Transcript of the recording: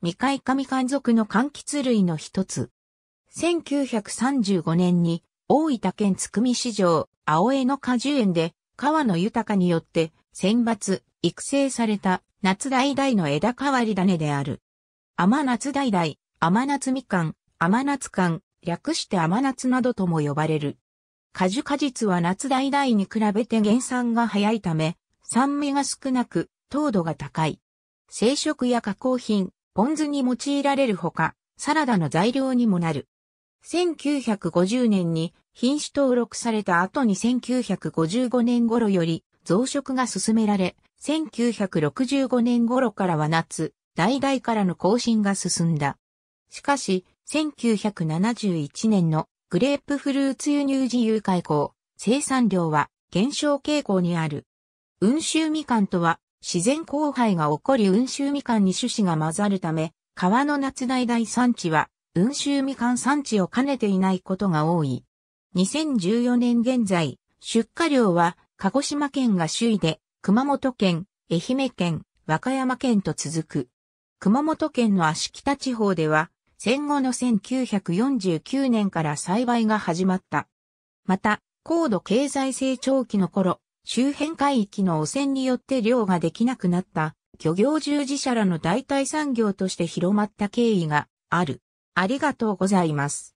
未開上漢族の柑橘類の一つ。1935年に大分県津久見市場青江の果樹園で川野豊によって選抜、育成された夏代々の枝変わり種である。甘夏代々、甘夏みかん、甘夏柑、略して甘夏などとも呼ばれる。果樹果実は夏代々に比べて原産が早いため、酸味が少なく、糖度が高い。生食や加工品、ポン酢に用いられるほか、サラダの材料にもなる。1950年に品種登録された後に1955年頃より増殖が進められ、1965年頃からは夏、代々からの更新が進んだ。しかし、1971年のグレープフルーツ輸入自由開口、生産量は減少傾向にある。温州みかんとは自然交配が起こり温州みかんに種子が混ざるため、川の夏大大産地は、温州みかん産地を兼ねていないことが多い。2014年現在、出荷量は、鹿児島県が首位で、熊本県、愛媛県、和歌山県と続く。熊本県の足北地方では、戦後の1949年から栽培が始まった。また、高度経済成長期の頃、周辺海域の汚染によって漁ができなくなった漁業従事者らの代替産業として広まった経緯がある。ありがとうございます。